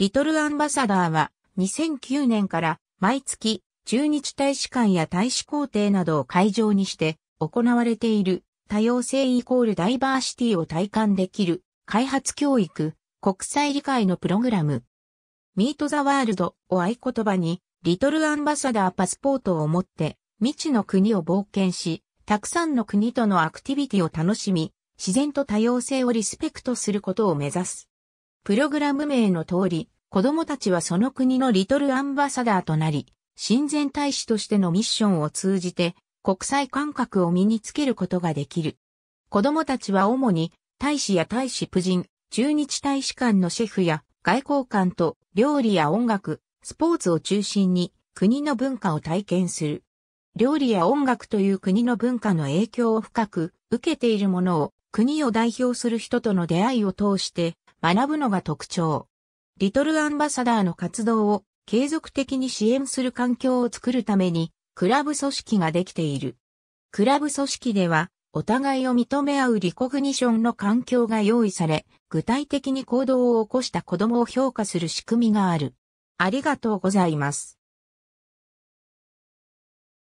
リトルアンバサダーは2009年から毎月中日大使館や大使公邸などを会場にして行われている多様性イコールダイバーシティを体感できる開発教育国際理解のプログラム。ミートザワールドを合言葉にリトルアンバサダーパスポートを持って未知の国を冒険し、たくさんの国とのアクティビティを楽しみ、自然と多様性をリスペクトすることを目指す。プログラム名の通り、子供たちはその国のリトルアンバサダーとなり、親善大使としてのミッションを通じて、国際感覚を身につけることができる。子供たちは主に、大使や大使夫人、中日大使館のシェフや外交官と料理や音楽、スポーツを中心に国の文化を体験する。料理や音楽という国の文化の影響を深く受けているものを国を代表する人との出会いを通して学ぶのが特徴。リトルアンバサダーの活動を継続的に支援する環境を作るために、クラブ組織ができている。クラブ組織では、お互いを認め合うリコグニションの環境が用意され、具体的に行動を起こした子供を評価する仕組みがある。ありがとうございます。